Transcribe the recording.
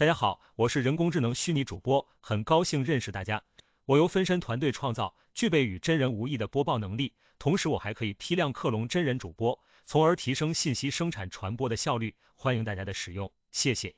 大家好，我是人工智能虚拟主播，很高兴认识大家。我由分身团队创造，具备与真人无异的播报能力，同时我还可以批量克隆真人主播，从而提升信息生产传播的效率。欢迎大家的使用，谢谢。